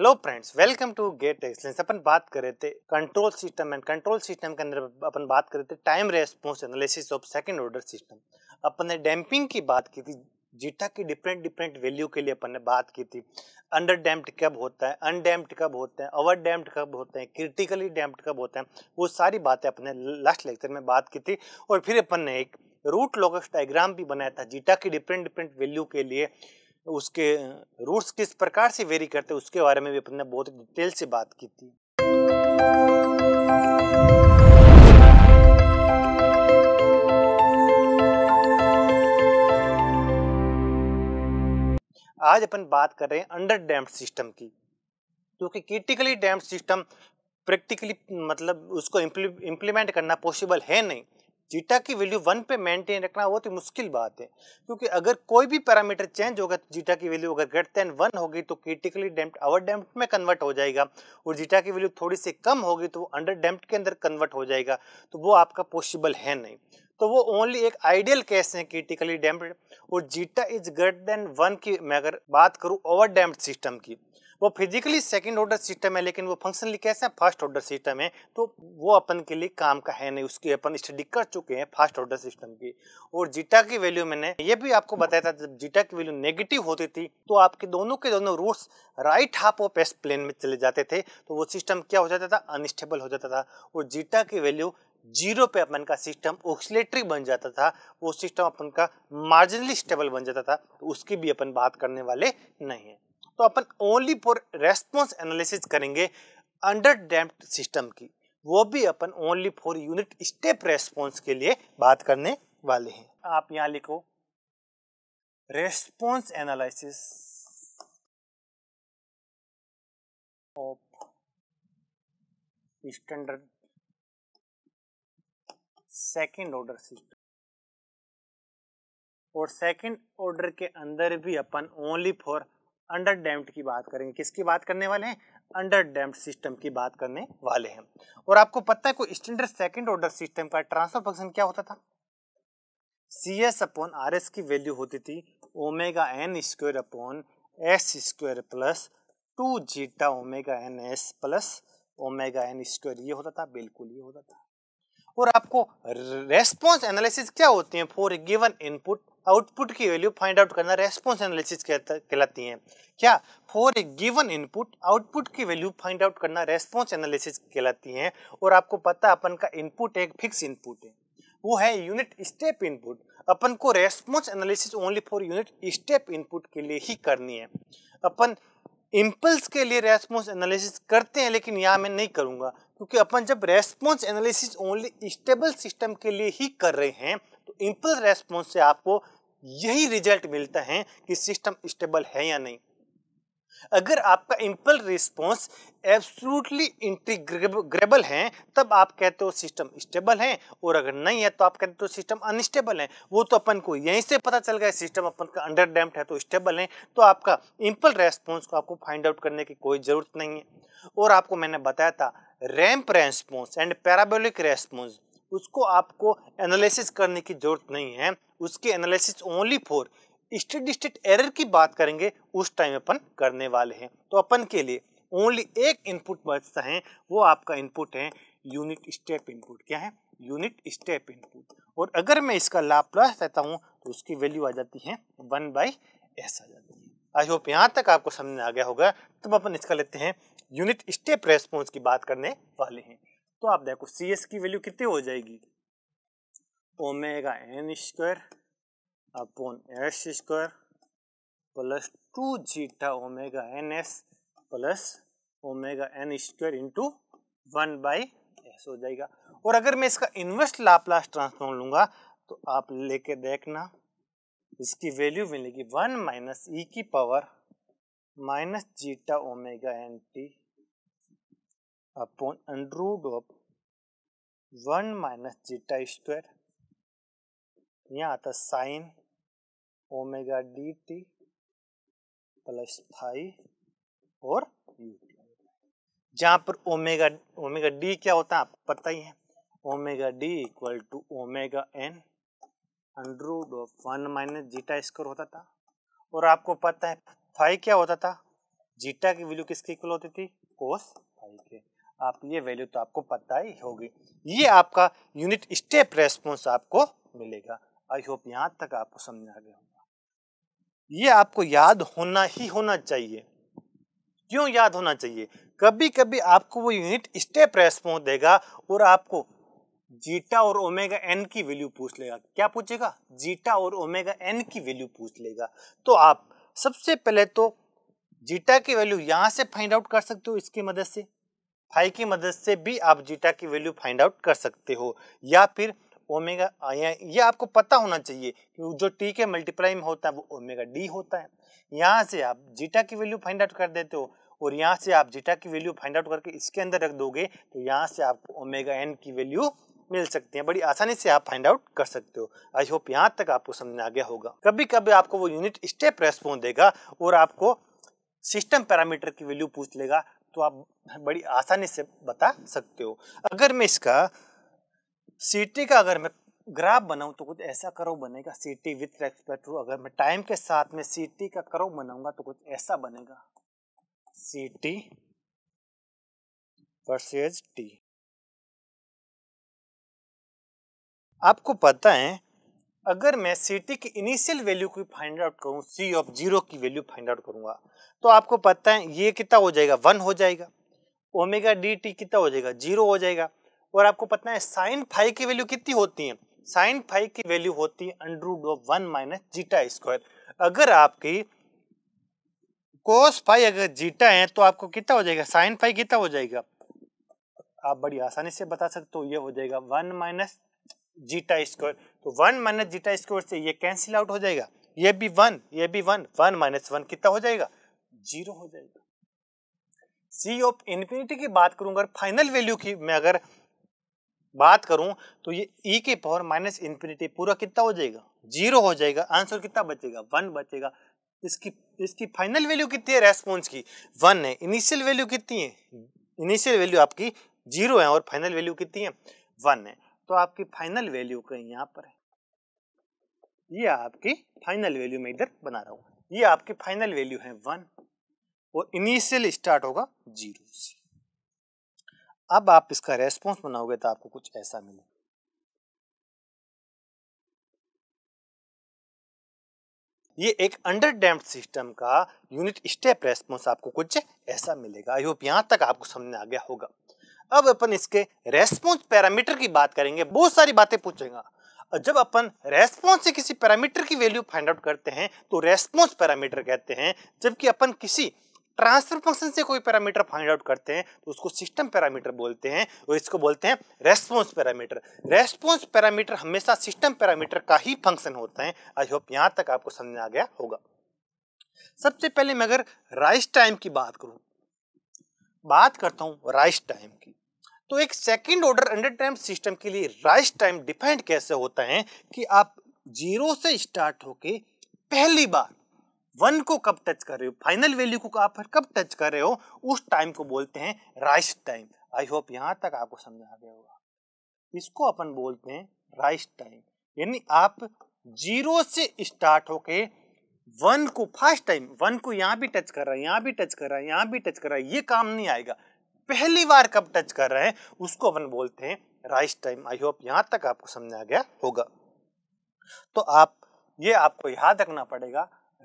hello friends welcome to gate excellence अपन बात कर रहे थे control system and control system के अंदर अपन बात कर रहे थे time response analysis of second order system अपन ने डैम्पिंग की बात की थी जीटा की डिफरेंट डिफरेंट वैल्यू के लिए अपन ने बात की थी अंडर डैम्प्ड कब होता है अनडैम्प्ड कब होते हैं ओवर डैम्प्ड कब होते हैं क्रिटिकली डैम्प्ड कब होते हैं वो सारी बातें अपने लास्ट लेक्चर में बात की थी और फिर अपन ने एक रूट लोकस डायग्राम भी बनाया था जीटा की डिफरेंट डिफरेंट वैल्यू के लिए उसके रूट्स किस प्रकार से वेरी करते हैं उसके बारे में भी अपने बहुत डिटेल से बात की थी आज अपन बात कर रहे हैं अंडर डैम सिस्टम की क्योंकि क्रिटिकली डैम सिस्टम प्रैक्टिकली मतलब उसको इम्प्लीमेंट करना पॉसिबल है नहीं जीटा की वैल्यू वन पे मेंटेन रखना बहुत तो ही मुश्किल बात है क्योंकि अगर कोई भी पैरामीटर चेंज होगा तो जीटा की वैल्यू अगर ग्रेटर देन वन होगी तो क्रिटिकली डैम्प्ट अवर डैम्प्ट में कन्वर्ट हो जाएगा और जीटा की वैल्यू थोड़ी सी कम होगी तो वो अंडर डैम्प्ट के अंदर कन्वर्ट हो जाएगा तो वो आपका पॉसिबल है नहीं तो वो ओनली एक आइडियल केस है क्रिटिकली डैम्प्ड और zeta is greater than one की मैं अगर बात करूँ ओवर डैम्प्ड सिस्टम की वो फिजिकली सेकेंड ऑर्डर सिस्टम है लेकिन वो फंक्शनली कैसे है फर्स्ट ऑर्डर सिस्टम है तो वो अपन के लिए काम का है नहीं उसकी अपन स्टडी कर चुके हैं फर्स्ट ऑर्डर सिस्टम की और जीटा की वैल्यू मैंने ये भी आपको बताया था जब जीटा की वैल्यू नेगेटिव होती थी तो आपके दोनों के दोनों roots right half of S plane में चले जाते थे तो वो सिस्टम क्या हो जाता था अनस्टेबल हो जाता था और जीटा की वैल्यू जीरो पे अपन का सिस्टम ऑक्सीटरी बन जाता था वो सिस्टम अपन का मार्जिनली स्टेबल बन जाता था तो उसकी भी अपन बात करने वाले नहीं है तो अपन ओनली फॉर रेस्पॉन्स एनालिसिस करेंगे अंडर डैम्प्ड सिस्टम की वो भी अपन only for unit step response के लिए बात करने वाले हैं आप यहाँ लिखो response analysis of standard second order system और सेकेंड ऑर्डर के अंदर भी अपन ओनली फॉर अंडर डैम्प्ड की बात करेंगे किसकी बात करने वाले हैं अंडर डैम्प्ड सिस्टम की बात करने वाले हैं और आपको पता है कोई स्टैंडर्ड सेकंड ऑर्डर सिस्टम का ट्रांसफर फंक्शन क्या होता था C S upon R S की वैल्यू होती थी omega N square upon S square plus two zeta omega N S plus omega N square ये होता था बिल्कुल ये होता था और आपको रेस्पॉन्स एनालिसिस क्या होते हैं फॉर गिवन इनपुट आउटपुट की वैल्यू फाइंड आउट करना रेस्पॉन्स एनालिसिस कहलाती है क्या for a given input output की वैल्यू फाइंड आउट करना रेस्पॉन्स एनालिसिस कहलाती है और आपको पता अपन का इनपुट एक फिक्स इनपुट है वो है यूनिट स्टेप इनपुट अपन को response analysis only for unit step input के लिए ही करनी है अपन इम्पल्स के लिए रेस्पॉन्स एनालिसिस करते हैं लेकिन यहाँ मैं नहीं करूँगा क्योंकि अपन जब response analysis only stable system के लिए ही कर रहे हैं तो इम्पल्स रेस्पॉन्स से आपको यही रिजल्ट मिलता है कि सिस्टम स्टेबल है या नहीं अगर आपका इम्पल रिस्पॉन्स एब्सोल्युटली इंटीग्रेबल है तब आप कहते हो सिस्टम स्टेबल है और अगर नहीं है तो आप कहते हो सिस्टम अनस्टेबल है वो तो अपन को यहीं से पता चल गया सिस्टम अपन का अंडर है तो स्टेबल है तो आपका इम्पल रेस्पॉन्स को आपको फाइंड आउट करने की कोई ज़रूरत नहीं है और आपको मैंने बताया था ramp response and parabolic response उसको आपको एनालिसिस करने की ज़रूरत नहीं है उसके analysis only for steady state error की बात करेंगे उस टाइम अपन करने वाले हैं तो अपन के लिए ओनली एक इनपुट बचता है वो आपका इनपुट है यूनिट स्टेप इनपुट क्या है यूनिट स्टेप इनपुट और अगर मैं इसका लाप्लास लेता हूँ तो उसकी वैल्यू आ जाती है वन बाई एस आ जाती है आई होप यहाँ तक आपको समझ में आ गया होगा तब अपन इसका लेते हैं यूनिट स्टेप रेस्पॉन्स की बात करने वाले हैं तो आप देखो सी एस की वैल्यू कितनी हो जाएगी omega N square upon S square plus two zeta omega N S plus omega N square into one by S हो जाएगा और अगर मैं इसका इन्वर्स लाप्लास ट्रांसफॉर्म लूंगा तो आप लेके देखना इसकी वैल्यू मिलेगी वन माइनस ई की power minus zeta omega N T upon under root of one minus zeta square यहाँ आता sine omega D T plus theta और यू टी जहाँ पर ओमेगा ओमेगा डी क्या होता है आपको पता ही है omega D equal to omega N under root of one minus zeta square होता था और आपको पता है फाई क्या होता था जीटा की वैल्यू किसके इक्वल होती थी कोस फाई के आप ये वैल्यू तो आपको पता ही होगी ये आपका यूनिट स्टेप रेस्पॉन्स आपको मिलेगा आई होप यहाँ तक आपको समझ आ गया होगा ये आपको याद होना ही होना चाहिए क्यों याद होना चाहिए कभी कभी आपको वो यूनिट स्टेप रेस्पॉन्स देगा और आपको जीटा और ओमेगा एन की वैल्यू पूछ लेगा क्या पूछेगा जीटा और ओमेगा एन की वैल्यू पूछ लेगा तो आप सबसे पहले तो जीटा की वैल्यू यहाँ से फाइंड आउट कर सकते हो इसकी मदद से फाइव की मदद से भी आप जीटा की वैल्यू फाइंड आउट कर सकते हो या फिर ओमेगा या ये आपको पता होना चाहिए कि जो टी के मल्टीप्लाई में होता है वो ओमेगा डी होता है यहाँ से आप जीटा की वैल्यू फाइंड आउट कर देते हो और यहाँ से आप जीटा की वैल्यू फाइंड आउट करके इसके अंदर रख दोगे तो यहाँ से आपको ओमेगा एन की वैल्यू मिल सकती है बड़ी आसानी से आप फाइंड आउट कर सकते हो आई होप यहाँ तक आपको समझ आ गया होगा कभी कभी आपको वो यूनिट स्टेप रेस्पॉन्स देगा और आपको सिस्टम पैरामीटर की वैल्यू पूछ लेगा तो आप बड़ी आसानी से बता सकते हो अगर मैं इसका सिटी का अगर मैं ग्राफ बनाऊं तो कुछ ऐसा करो बनेगा सिटी विथ रेस्पेक्ट टू अगर मैं टाइम के साथ में सिटी का करो बनाऊंगा तो कुछ ऐसा बनेगा सिटी वर्सेज टी आपको पता है अगर मैं सिटी की इनिशियल वैल्यू को फाइंड आउट करूँ सी ऑफ जीरो की वैल्यू फाइंड आउट करूँगा तो आपको पता है ये कितना हो जाएगा वन हो जाएगा ओमेगा डी टी कितना हो जाएगा जीरो हो जाएगा और आपको पता है साइन फाइव की वैल्यू कितनी होती है साइन फाइव की वैल्यू होती है under root of one minus zeta square अगर आपकी कोस फाइव अगर जीटा है तो आपको कितना हो जाएगा साइन फाइव कितना हो जाएगा आप बड़ी आसानी से बता सकते हो ये हो जाएगा वन माइनस जीटा स्क्वायर तो वन माइनस जीटा स्क्वायर से ये कैंसिल आउट हो जाएगा ये भी वन ये भी वन वन माइनस वन कितना हो जाएगा जीरो हो जाएगा सी ऑफ इन्फिनिटी की बात करूंगा फाइनल वैल्यू की मैं अगर बात करूं तो ये e के पावर माइनस इन्फिनिटी पूरा कितना हो जाएगा जीरो हो जाएगा आंसर कितना बचेगा वन बचेगा इसकी इसकी फाइनल वैल्यू कितनी है रेस्पॉन्स की वन है इनिशियल वैल्यू कितनी है इनिशियल वैल्यू आपकी जीरो है और फाइनल वैल्यू कितनी है वन है तो आपकी फाइनल वैल्यू कहीं यहाँ पर है ये आपकी फाइनल वैल्यू मैं इधर बना रहा हूँ ये आपकी फाइनल वैल्यू है वन और इनिशियल स्टार्ट होगा जीरो से अब आप इसका रेस्पॉन्स बनाओगे तो आपको कुछ ऐसा मिलेगा ये एक अंडर डैम्प सिस्टम का यूनिट स्टेप रेस्पॉन्स आपको कुछ ऐसा मिलेगा आई होप यहाँ तक आपको समझ आ गया होगा अब अपन इसके रेस्पॉन्स पैरामीटर की बात करेंगे बहुत सारी बातें पूछेगा जब अपन रेस्पॉन्स से किसी पैरामीटर की वैल्यू फाइंड आउट करते हैं तो रेस्पॉन्स पैरामीटर कहते हैं जबकि अपन किसी ट्रांसफर फंक्शन से कोई पैरामीटर फाइंड आउट करते हैं तो उसको सिस्टम पैरामीटर बोलते हैं और इसको बोलते हैं रेस्पॉन्स पैरामीटर रेस्पॉन्स पैरामीटर हमेशा सिस्टम पैरामीटर का ही फंक्शन होता है आई होप यहाँ तक आपको समझ आ गया होगा सबसे पहले मैं अगर राइस टाइम की बात करूँ बात करता हूँ राइस टाइम की तो एक second order under time system के लिए राइस टाइम डिफाइंड कैसे होता है कि आप जीरो से स्टार्ट होके पहली बार वन को कब टच कर रहे हो फाइनल वैल्यू को आप कब टच कर रहे हो उस टाइम को बोलते हैं राइस टाइम आई होप यहां तक आपको समझा गया होगा इसको अपन बोलते हैं राइस टाइम यानी आप जीरो से स्टार्ट होके वन को फर्स्ट टाइम वन को यहां भी टच कर रहा है यहां भी टच कर रहा है यहां भी टच कर रहा है ये काम नहीं आएगा पहली बार कब टच कर रहे हैं उसको अपन बोलते हैं राइस टाइम आई होप यहां तक आपको समझ आ गया होगा तो आप ये आपको याद रखना पड़ेगा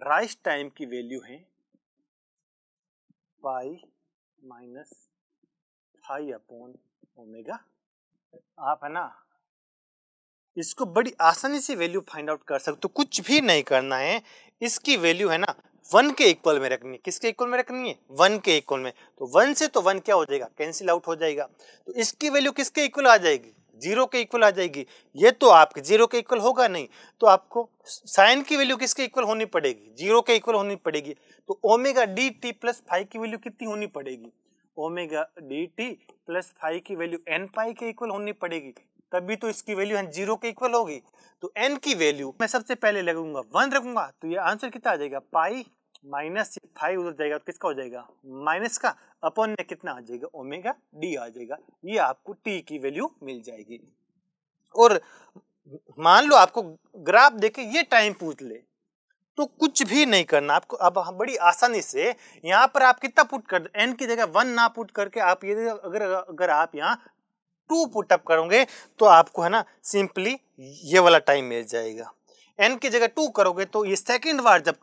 राइस टाइम की वैल्यू है pi minus phi upon omega आप है ना इसको बड़ी आसानी से वैल्यू फाइंड आउट कर सकते हो कुछ भी नहीं करना है इसकी वैल्यू है ना वन के इक्वल में रखनी है किसके इक्वल में रखनी है वन के इक्वल में तो वन से तो वन क्या हो जाएगा कैंसिल आउट हो जाएगा तो इसकी वैल्यू किसके इक्वल आ जाएगी जीरो के इक्वल आ जाएगी ये तो आपके जीरो के इक्वल होगा नहीं तो आपको साइन की वैल्यू किसके इक्वल होनी पड़ेगी जीरो के इक्वल होनी पड़ेगी तो omega D T plus phi की वैल्यू कितनी होनी पड़ेगी omega D T plus phi की वैल्यू एन पाई के इक्वल होनी पड़ेगी तभी तो इसकी वैल्यू है जीरो के इक्वल होगी तो एन की वैल्यू मैं सबसे पहले लगूंगा वन रखूंगा तो ये आंसर कितना आ जाएगा पाई माइनस फाइव उधर जाएगा तो किसका हो जाएगा माइनस का अपन में कितना आ जाएगा ओमेगा डी आ जाएगा ये आपको टी की वैल्यू मिल जाएगी और मान लो आपको ग्राफ देखे ये टाइम पूछ ले तो कुछ भी नहीं करना आपको अब आप बड़ी आसानी से यहाँ पर आप कितना पुट कर एन की जगह वन ना पुट करके आप ये अगर अगर आप यहाँ टू पुटअप करोगे तो आपको है ना सिंपली ये वाला टाइम मिल जाएगा एन की जगह टू करोगे तो ये सेकंड बार जब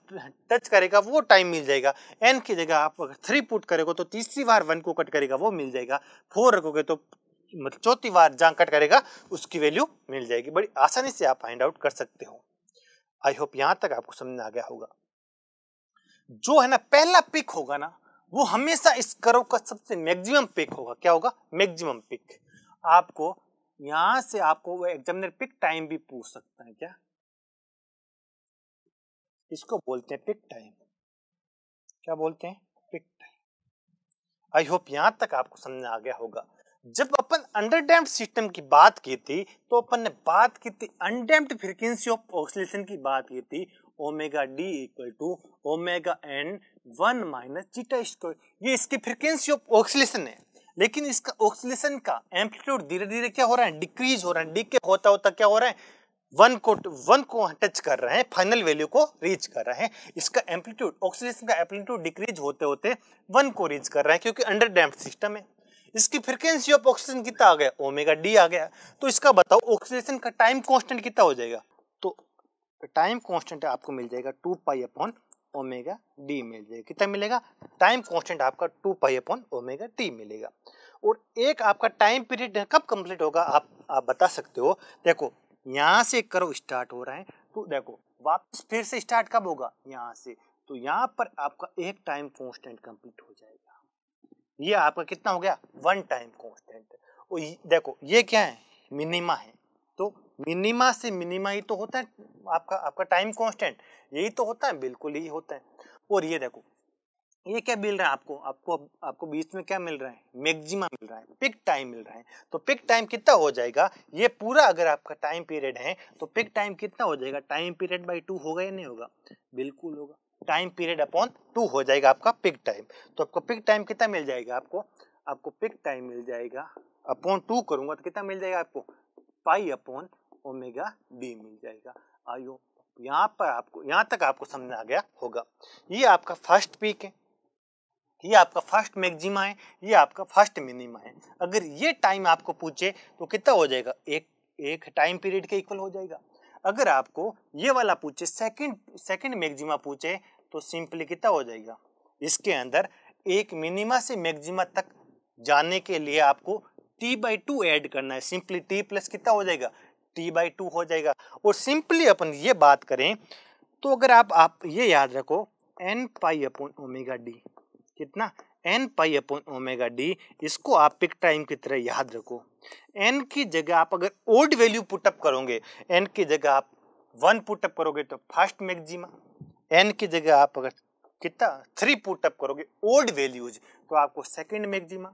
टच करेगा वो टाइम मिल जाएगा एन की जगह आप अगर थ्री पुट करेगा तो तीसरी बार वन को कट करेगा वो मिल जाएगा फोर रखोगे तो मतलब चौथी बार जहाँ कट करेगा उसकी वैल्यू मिल जाएगी बड़ी आसानी से आप फाइंड आउट कर सकते हो आई होप यहाँ तक आपको समझ में आ गया होगा जो है ना पहला पिक होगा ना वो हमेशा इस करो का सबसे मैक्सिमम पिक होगा क्या होगा मैक्सिमम पिक आपको यहां से आपको वो एग्जामिनर पिक टाइम भी पूछ सकता है क्या इसको बोलते हैं पिक टाइम क्या बोलते हैं पिक टाइम आई होप यहां तक आपको समझ आ गया होगा जब अपन अंडरडैम्प सिस्टम की बात की थी तो अपन ने बात की थी अनडैम्प्ड फ्रिक्वेंसी ऑफ ऑक्सीलेशन की बात की थी omega D equal to omega N one minus zeta square ये इसकी फ्रिक्वेंसी ऑफ ऑक्सीलेशन है लेकिन इसका ऑक्सीलेशन का एम्पलीट्यूड धीरे धीरे क्या हो रहा है डिक्रीज हो रहा है डिके होता होता क्या हो रहा है वन को वन को टच कर रहे हैं फाइनल वैल्यू को रीच कर रहे हैं इसका एम्पलीट्यूड ऑक्सीडेशन का एम्पलीट्यूड डिक्रीज होते होते वन को रीच कर रहे हैं क्योंकि अंडर डैम्प सिस्टम है इसकी फ्रिक्वेंसी ऑफ ऑक्सीजन कितना आ गया ओमेगा डी आ गया तो इसका बताओ ऑक्सीडेशन का टाइम कॉन्स्टेंट कितना हो जाएगा तो टाइम कॉन्स्टेंट आपको मिल जाएगा two pi upon omega D मिल जाएगा कितना मिलेगा टाइम कॉन्स्टेंट आपका two pi upon omega T मिलेगा और एक आपका टाइम पीरियड कब कंप्लीट होगा आप आप बता सकते हो देखो यहाँ से करो स्टार्ट हो रहा है तो देखो वापस फिर से स्टार्ट कब होगा यहाँ से तो यहाँ पर आपका एक टाइम कॉन्स्टेंट कंप्लीट हो जाएगा ये आपका कितना हो गया वन टाइम कॉन्स्टेंट और देखो ये क्या है मिनिमा है तो मिनिमा से मिनिमा ही तो होता है आपका आपका टाइम कांस्टेंट यही तो होता है बिल्कुल ही होता है और ये देखो ये क्या मिल रहा है आपको आपको आपको बीच में क्या मिल रहा है मैक्सिमा मिल रहा है पिक टाइम मिल रहा है तो पिक टाइम कितना हो जाएगा ये पूरा अगर आपका टाइम पीरियड है तो पिक टाइम कितना हो जाएगा टाइम पीरियड बाई टू होगा या नहीं होगा बिल्कुल होगा टाइम पीरियड अपॉन टू हो जाएगा आपका पिक टाइम तो आपको पिक टाइम कितना मिल जाएगा आपको आपको पिक टाइम मिल जाएगा अपॉन टू करूंगा तो कितना मिल जाएगा आपको पाई अपॉन ओमेगा बी मिल जाएगा आयो यहाँ पर आपको यहाँ तक आपको समझ आ गया होगा ये आपका फर्स्ट पीक है ये आपका फर्स्ट मैक्सिमा है ये आपका फर्स्ट मिनिमा है अगर ये टाइम आपको पूछे तो कितना हो जाएगा एक एक टाइम पीरियड के इक्वल हो जाएगा अगर आपको ये वाला पूछे सेकंड सेकंड मैक्सिमा पूछे तो सिंपली कितना हो जाएगा इसके अंदर एक मिनिमा से मैक्सिमा तक जाने के लिए आपको टी बाई टू ऐड करना है सिंपली टी प्लस कितना हो जाएगा थ्री बाई टू हो जाएगा और सिंपली अपन ये बात करें तो अगर आप आप ये याद रखो N pi upon omega D कितना N pi upon omega D इसको आप पिक टाइम की तरह याद रखो एन की जगह आप अगर ओल्ड वैल्यू पुटअप करोगे एन की जगह आप वन पुटअप करोगे तो फास्ट मैक्जिमा एन की जगह आप अगर कितना थ्री पुटअप करोगे ओल्ड वैल्यूज तो आपको सेकेंड मैक्जिमा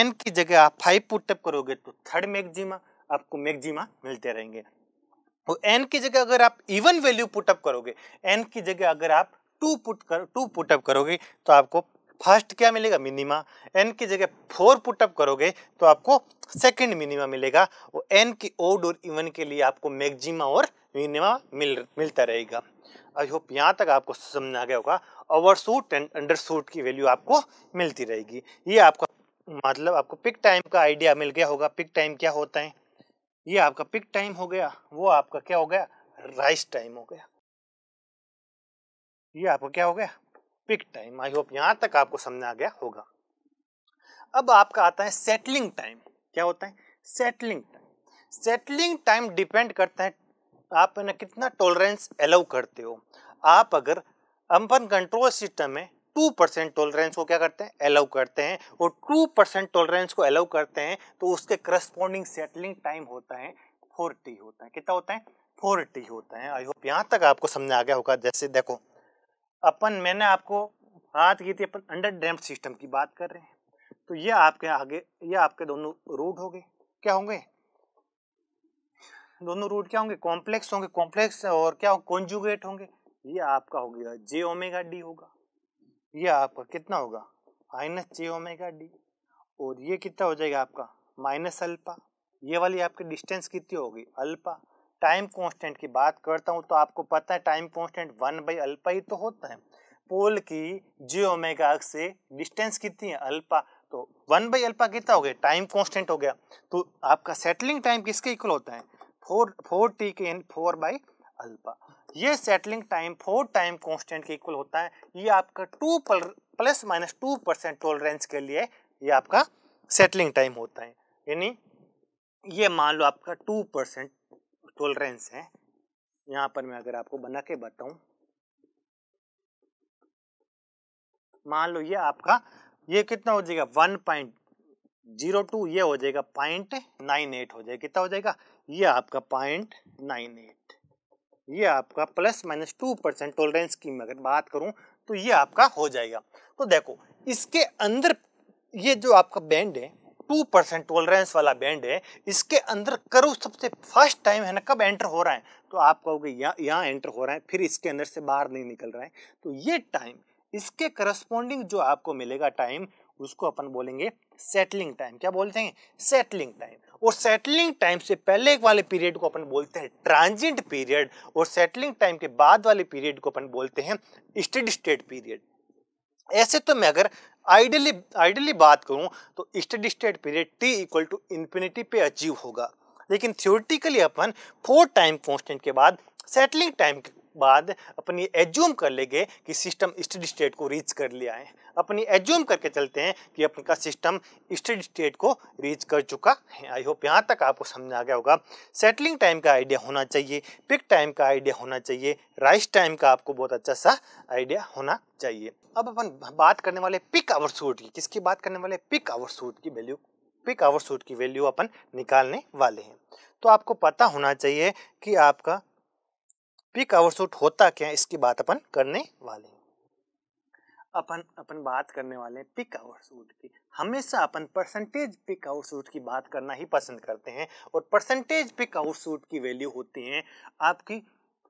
एन की जगह आप फाइव पुटअप करोगे तो थर्ड मैक्जिमा आपको मैक्जिमा मिलते रहेंगे और तो एन की जगह अगर आप इवन वैल्यू पुटअप करोगे एन की जगह अगर आप टू पुट कर टू पुटअप करोगे तो आपको फर्स्ट क्या मिलेगा मिनिमा एन की जगह फोर पुटअप करोगे तो आपको सेकंड मिनिमा मिलेगा और एन की ओड और इवन के लिए आपको मैक्सिमा और मिनिमा मिल मिलता रहेगा आई होप यहाँ तक आपको समझ में आ गया होगा overshoot and undershoot की वैल्यू आपको मिलती रहेगी ये आपको मतलब आपको पिक टाइम का आइडिया मिल गया होगा पिक टाइम क्या होता है ये आपका पिक टाइम हो गया वो आपका क्या हो गया राइस टाइम हो गया ये आपका क्या हो गया पिक टाइम आई होप यहां तक आपको समझ आ गया होगा अब आपका आता है सेटलिंग टाइम क्या होता है settling time settling time depend करता है आप ना कितना टॉलरेंस अलाउ करते हो आप अगर अम्पन कंट्रोल सिस्टम में टू परसेंट टॉलरेंस को क्या करते हैं अलाउ करते हैं और टू परसेंट टॉलरेंस को अलाउ करते हैं तो उसके करस्पॉन्डिंग सेटलिंग टाइम होता है फोर्टी होता है कितना होता है फोर्टी होता है आई होप यहाँ तक आपको समझ आ गया होगा जैसे देखो अपन मैंने आपको बात की थी अपन अंडर डैम्प सिस्टम की बात कर रहे हैं तो ये आपके आगे ये आपके दोनों रूट हो गए क्या होंगे दोनों रूट क्या होंगे कॉम्प्लेक्स होंगे कॉम्प्लेक्स और क्या होंगे कॉन्जुगेट होंगे ये आपका हो गया जे ओमेगा डी होगा ये आपका कितना होगा माइनस जे ओमेगा डी और ये कितना हो जाएगा आपका माइनस अल्पा ये वाली आपकी डिस्टेंस कितनी होगी अल्पा टाइम कांस्टेंट की बात करता हूँ तो आपको पता है time constant one by alpha ही तो होता है पोल की जे ओमेगा अक्ष से डिस्टेंस कितनी है अल्पा तो वन बाई अल्पा कितना हो गया टाइम कॉन्स्टेंट हो गया तो आपका सेटलिंग टाइम किसके इक्वल होता है फोर फोर टी के इन फोर बाई अल्पा ये settling time four time constant के इक्वल होता है ये आपका two plus minus two percent tolerance के लिए ये आपका सेटलिंग टाइम होता है यानी ये मान लो आपका टू परसेंट टोलरेंस है यहाँ पर मैं अगर आपको बना के बताऊँ मान लो ये आपका ये कितना हो जाएगा वन पॉइंट जीरो टू ये हो जाएगा पॉइंट नाइन एट हो जाएगा कितना हो जाएगा ये आपका पॉइंट नाइन एट ये आपका plus minus two percent tolerance की मैं अगर बात करूँ तो ये आपका हो जाएगा तो देखो इसके अंदर ये जो आपका बैंड है टू परसेंट टोलरेंस वाला बैंड है इसके अंदर करो सबसे फर्स्ट टाइम है ना कब एंटर हो रहा है तो आप कहोगे यहाँ यहाँ एंटर हो रहा है फिर इसके अंदर से बाहर नहीं निकल रहा है तो ये टाइम इसके करस्पॉन्डिंग जो आपको मिलेगा टाइम उसको अपन बोलेंगे सेटलिंग टाइम क्या बोलते हैं सेटलिंग टाइम और सेटलिंग टाइम से पहले वाले पीरियड को अपन बोलते हैं ट्रांजिट पीरियड और सेटलिंग टाइम के बाद वाले पीरियड को अपन बोलते हैं स्टेड स्टेट पीरियड ऐसे तो मैं अगर आइडियली आइडियली बात करूं तो steady state period T equal to infinity पे अचीव होगा लेकिन थ्योरेटिकली अपन फोर टाइम कॉन्स्टेंट के बाद सेटलिंग टाइम बाद अपनी एज्यूम कर लेंगे कि सिस्टम स्टडी स्टेट को रीच कर लिया है अपनी एज्यूम करके चलते हैं कि अपन का सिस्टम स्टडी स्टेट को रीच कर चुका है आई होप यहाँ तक आपको समझ आ गया होगा सेटलिंग टाइम का आइडिया होना चाहिए पिक टाइम का आइडिया होना चाहिए राइस टाइम का आपको बहुत अच्छा सा आइडिया होना चाहिए अब अपन बात करने वाले पिक आवर सूट की किसकी बात करने वाले पिक आवर सूट की वैल्यू पिक आवर सूट की वैल्यू अपन निकालने वाले हैं तो आपको पता होना चाहिए कि आपका पिक सूट होता क्या इसकी बात अपन करने वाले हैं अपन अपन बात करने वाले हैं पिक सूट की हमेशा अपन परसेंटेज पिक सूट की बात करना ही पसंद करते हैं और परसेंटेज पिक सूट की वैल्यू होती है आपकी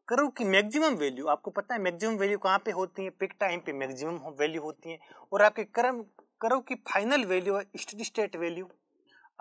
करो की मैक्सिमम वैल्यू आपको पता है मैक्सिमम वैल्यू कहाँ पे होती है पिक टाइम पे मैक्सिमम वैल्यू होती है और आपके करम करो की फाइनल वैल्यू है स्टडी स्टेट वैल्यू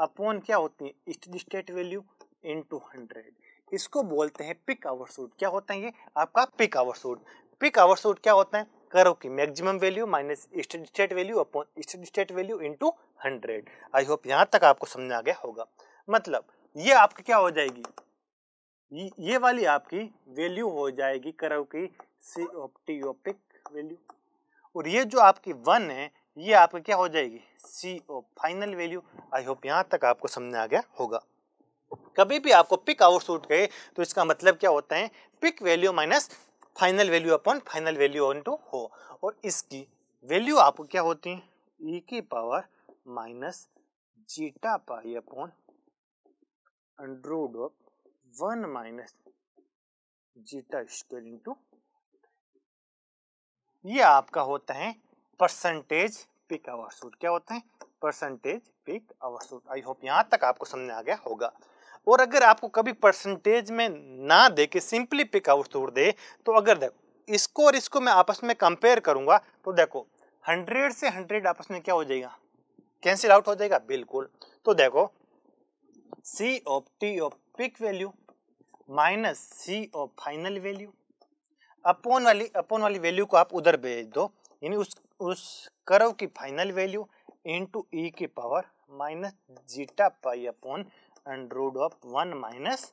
अपॉन क्या होती है steady state value into hundred इसको बोलते हैं पिक आवर सूट क्या होता है ये आपका peak overshoot peak overshoot क्या होता है करो की maximum value minus steady state value upon steady state value into hundred I hope यहाँ तक आपको समझ आ गया होगा मतलब ये आपकी क्या हो जाएगी ये वाली आपकी वैल्यू हो जाएगी करो की C of T of peak value और ये जो आपकी वन है ये आपकी क्या हो जाएगी C O final value I hope यहाँ तक आपको समझ आ गया होगा कभी भी आपको पिक आउट सूट कहे तो इसका मतलब क्या होता है peak value minus final value upon final value into हो और इसकी वैल्यू आपको क्या होती है ई e की power minus zeta pi upon under root of one minus zeta square into ये आपका होता है परसेंटेज पिक आवर सूट क्या होता है percentage peak overshoot I hope यहां तक आपको समझ आ गया होगा और अगर आपको कभी परसेंटेज में ना दे के सिंपली पिक आउट तोड़ दे तो अगर देखो इसको और इसको मैं आपस में कंपेयर करूंगा तो देखो हंड्रेड से हंड्रेड आपस में क्या हो जाएगा कैंसिल आउट हो जाएगा बिल्कुल तो देखो C of T of peak value minus C of final value upon वाली अपोन वाली वैल्यू को आप उधर भेज दो यानी उस उस कर्व की फाइनल वैल्यू इंटू ई की power minus zeta pi upon under root of one minus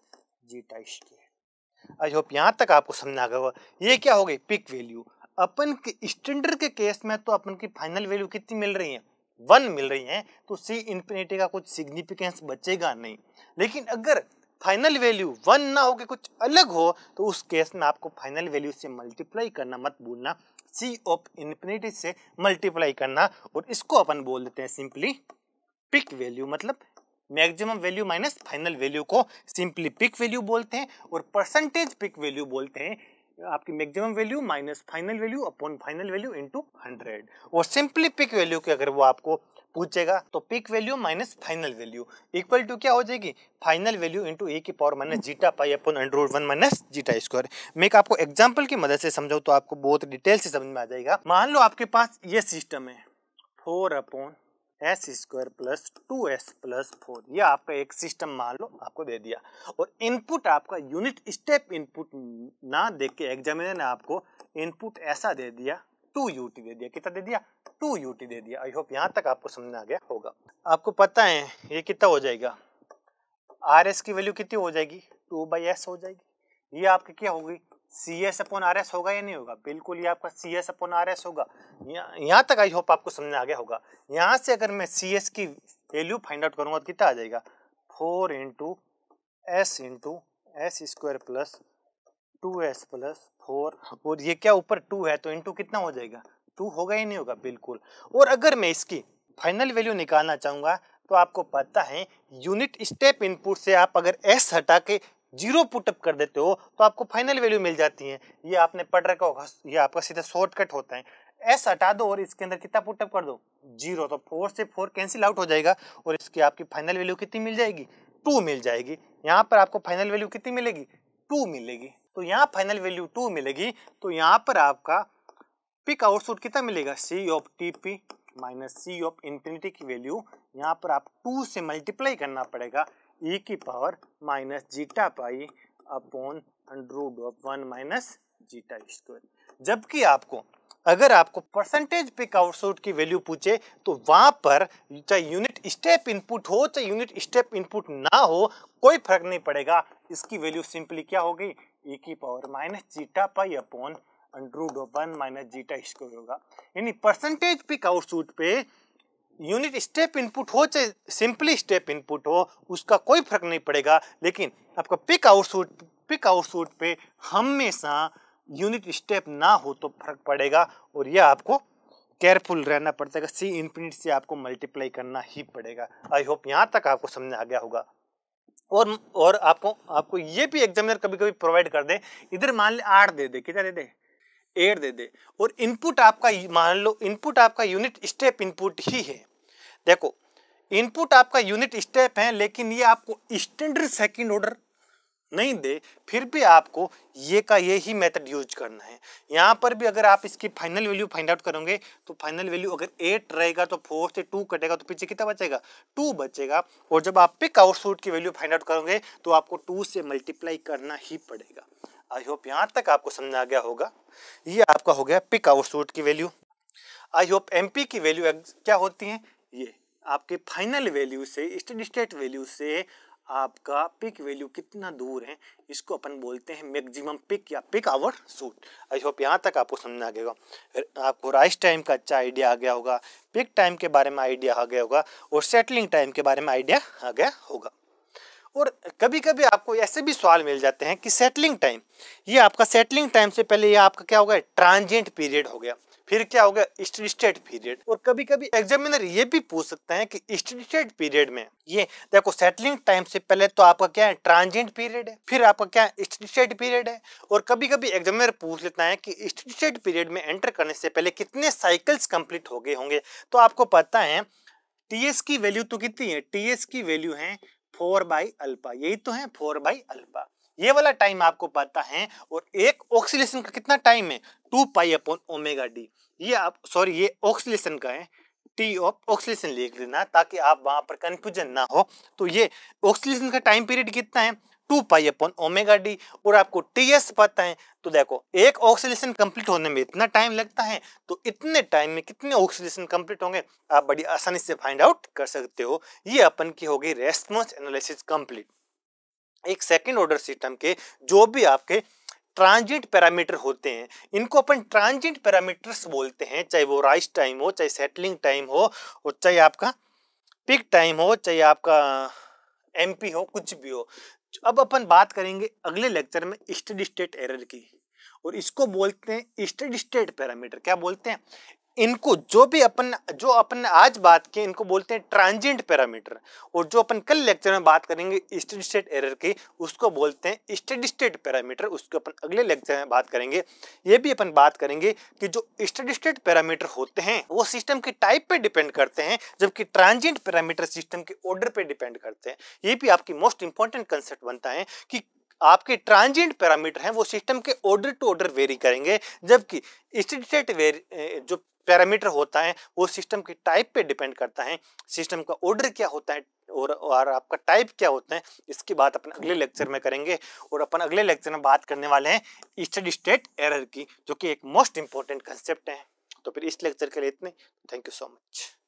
zeta square I hope यहाँ तक आपको समझ आ गया हुआ ये क्या हो गई पिक वैल्यू अपन के स्टैंडर्ड के केस में तो अपन की फाइनल वैल्यू कितनी मिल रही है वन मिल रही है तो सी इन्फिनिटी का कुछ सिग्निफिकेंस बचेगा नहीं लेकिन अगर फाइनल वैल्यू वन ना हो के कुछ अलग हो तो उस केस में आपको फाइनल वैल्यू से मल्टीप्लाई करना मत भूलना सी ऑफ इन्फिनिटी से मल्टीप्लाई करना और इसको अपन बोल देते हैं सिंपली पिक वैल्यू मतलब maximum value minus final value को सिंपली पिक वैल्यू बोलते हैं और परसेंटेज पिक वैल्यू बोलते हैं आपकी maximum value minus final value upon final value into hundred और सिंपली पिक वैल्यू की अगर वो आपको पूछेगा तो peak value minus final value equal to क्या हो जाएगी फाइनल वैल्यू इंटू ए की power minus zeta pi upon under one minus zeta square मैं आपको एग्जाम्पल की मदद से समझाऊँ तो आपको बहुत डिटेल से समझ में आ जाएगा मान लो आपके पास ये सिस्टम है four upon S square plus two S plus four ये आपका एक सिस्टम मान लो आपको दे दिया और इनपुट आपका यूनिट स्टेप इनपुट ना देख के एग्जामिनर ने आपको इनपुट ऐसा दे दिया टू यू दे दिया कितना दे दिया टू यू दे दिया आई होप यहाँ तक आपको समझ आ गया होगा आपको पता है ये कितना हो जाएगा आर एस की वैल्यू कितनी हो जाएगी टू बाई एस हो जाएगी ये आपकी क्या होगी C S upon R S होगा या नहीं होगा बिल्कुल ये आपका C S upon R S होगा यहाँ तक आई होप आपको समझ आ गया होगा यहाँ से अगर मैं सी एस की वैल्यू फाइंड आउट करूँगा तो कितना आ जाएगा four into S into S square plus two S plus four और ये क्या ऊपर टू है तो इंटू कितना हो जाएगा टू होगा या नहीं होगा बिल्कुल और अगर मैं इसकी फाइनल वैल्यू निकालना चाहूँगा तो आपको पता है यूनिट स्टेप इनपुट से आप अगर एस हटा के जीरो पुटअप कर देते हो तो आपको फाइनल वैल्यू मिल जाती है ये आपने पढ़ रखा होगा ये आपका सीधा शॉर्टकट होता है एस हटा दो और इसके अंदर कितना पुटअप कर दो जीरो तो फोर से फोर कैंसिल आउट हो जाएगा और इसकी आपकी फाइनल वैल्यू कितनी मिल जाएगी टू मिल जाएगी यहाँ पर आपको फाइनल वैल्यू कितनी मिलेगी टू मिलेगी तो यहाँ फाइनल वैल्यू टू मिलेगी तो यहाँ पर आपका पिक आउटसूट कितना मिलेगा C of T P minus C of infinity की वैल्यू यहाँ पर आप टू से मल्टीप्लाई करना पड़ेगा ई e की power minus zeta pi upon under root of one minus zeta square जबकि आपको अगर आपको परसेंटेज पिक आउटसूट की वैल्यू पूछे तो वहाँ पर चाहे यूनिट स्टेप इनपुट हो चाहे यूनिट स्टेप इनपुट ना हो कोई फर्क नहीं पड़ेगा इसकी वैल्यू सिंपली क्या होगी ई e की power minus zeta pi upon under root of one minus zeta square होगा यानी परसेंटेज पिक आउटसुट पे यूनिट स्टेप इनपुट हो चाहे सिंपली स्टेप इनपुट हो उसका कोई फर्क नहीं पड़ेगा लेकिन आपका पिक आउटसूट पिक आउटसूट पे हमेशा यूनिट स्टेप ना हो तो फर्क पड़ेगा और यह आपको केयरफुल रहना पड़ता है सी इनफिनिट से आपको मल्टीप्लाई करना ही पड़ेगा आई होप यहाँ तक आपको समझ आ गया होगा और और आपको आपको ये भी एग्जामिनर कभी कभी प्रोवाइड कर दे इधर मान ले आठ दे दे कितना दे दे एयर दे दे और इनपुट आपका मान लो इनपुट आपका यूनिट स्टेप इनपुट ही है देखो इनपुट आपका यूनिट स्टेप है लेकिन ये आपको स्टैंडर्ड सेकंड ऑर्डर नहीं दे फिर भी आपको ये का ये ही मेथड यूज करना है यहाँ पर भी अगर आप इसकी फाइनल वैल्यू फाइंड आउट करोगे तो फाइनल वैल्यू अगर एट रहेगा तो फोर से टू कटेगा तो पीछे कितना बचेगा टू बचेगा और जब आप पिक आउटसूट की वैल्यू फाइंड आउट करोगे तो आपको टू से मल्टीप्लाई करना ही पड़ेगा आई होप यहाँ तक आपको समझ आ गया होगा ये आपका हो गया पिक सूट की वैल्यू आई होप एम की वैल्यू क्या होती है ये आपके फाइनल वैल्यू से स्टडी स्टेट वैल्यू से आपका पिक वैल्यू कितना दूर है इसको अपन बोलते हैं मैक्सिमम पिक या peak overshoot I hope यहाँ तक आपको समझ आ गया फिर आपको राइस टाइम का अच्छा आइडिया आ गया होगा पिक टाइम अच्छा के बारे में आइडिया आ गया होगा और सेटलिंग टाइम के बारे में आइडिया आ गया होगा और कभी कभी आपको ऐसे भी सवाल मिल जाते हैं कि सेटलिंग टाइम ये आपका सेटलिंग टाइम से पहले ये आपका क्या हो गया ट्रांजेंट पीरियड हो गया फिर क्या होगा स्टडी स्टेट पीरियड और कभी कभी एग्जामिनर ये भी पूछ सकते हैं कि स्टडी स्टेट पीरियड में ये देखो सेटलिंग टाइम से पहले तो आपका क्या है ट्रांजेंट पीरियड है फिर आपका क्या है स्टडी स्टेट पीरियड है और कभी कभी एग्जामिनर पूछ लेता है कि स्टडी स्टेट पीरियड में एंटर करने से पहले कितने साइकिल्स कंप्लीट हो गए होंगे तो आपको पता है टी की वैल्यू तो कितनी है टी की वैल्यू है फोर बाई अल्पा यही तो है फोर बाई अल्पा ये वाला टाइम आपको पता है और एक ऑक्सीलेशन का कितना टाइम है two pi upon omega D ये आप सॉरी ये ऑक्सीलेशन का है टी ऑफ ऑक्सीलेशन लिख लेना ताकि आप वहां पर कंफ्यूजन ना हो तो ये ऑक्सीलेशन का टाइम पीरियड कितना है two pi upon omega D और आपको टी एस पता है तो देखो एक ऑक्सीडेशन कंप्लीट होने में इतना टाइम लगता है तो इतने टाइम में कितने ऑक्सीडेशन कंप्लीट होंगे आप बड़ी आसानी से फाइंड आउट कर सकते हो ये अपन की होगी रेस्पॉन्स एनालिसिस कंप्लीट एक सेकेंड ऑर्डर सिस्टम के जो भी आपके ट्रांजिट पैरामीटर होते हैं इनको अपन ट्रांजिट पैरामीटर्स बोलते हैं चाहे वो राइस टाइम हो चाहे सेटलिंग टाइम हो और चाहे आपका पिक टाइम हो चाहे आपका एमपी हो कुछ भी हो तो अब अपन बात करेंगे अगले लेक्चर में स्टडी स्टेट एरर की और इसको बोलते हैं स्टडी स्टेट पैरामीटर क्या बोलते हैं इनको जो भी अपन जो अपन आज बात की इनको बोलते हैं ट्रांजेंट पैरामीटर और जो अपन कल लेक्चर में बात करेंगे स्टडी स्टेट एरर की उसको बोलते हैं स्टडी स्टेट पैरामीटर उसको अपन अगले लेक्चर में बात करेंगे ये भी अपन बात करेंगे कि जो स्टडी स्टेट पैरामीटर होते हैं वो सिस्टम के टाइप पर डिपेंड करते हैं जबकि ट्रांजेंट पैरामीटर सिस्टम के ऑर्डर पर डिपेंड करते हैं ये भी आपकी मोस्ट इंपॉर्टेंट कंसेप्ट बनता है कि आपके ट्रांजिएंट पैरामीटर हैं वो सिस्टम के ऑर्डर टू ऑर्डर वेरी करेंगे जबकि स्टेट जो पैरामीटर होता है वो सिस्टम के टाइप पे डिपेंड करता है सिस्टम का ऑर्डर क्या होता है और और आपका टाइप क्या होता है इसकी बात अपन अगले लेक्चर में करेंगे और अपन अगले लेक्चर में बात करने वाले हैं स्टडी स्टेट एरर की जो कि एक मोस्ट इंपॉर्टेंट कंसेप्ट है तो फिर इस लेक्चर के लिए इतने थैंक यू सो मच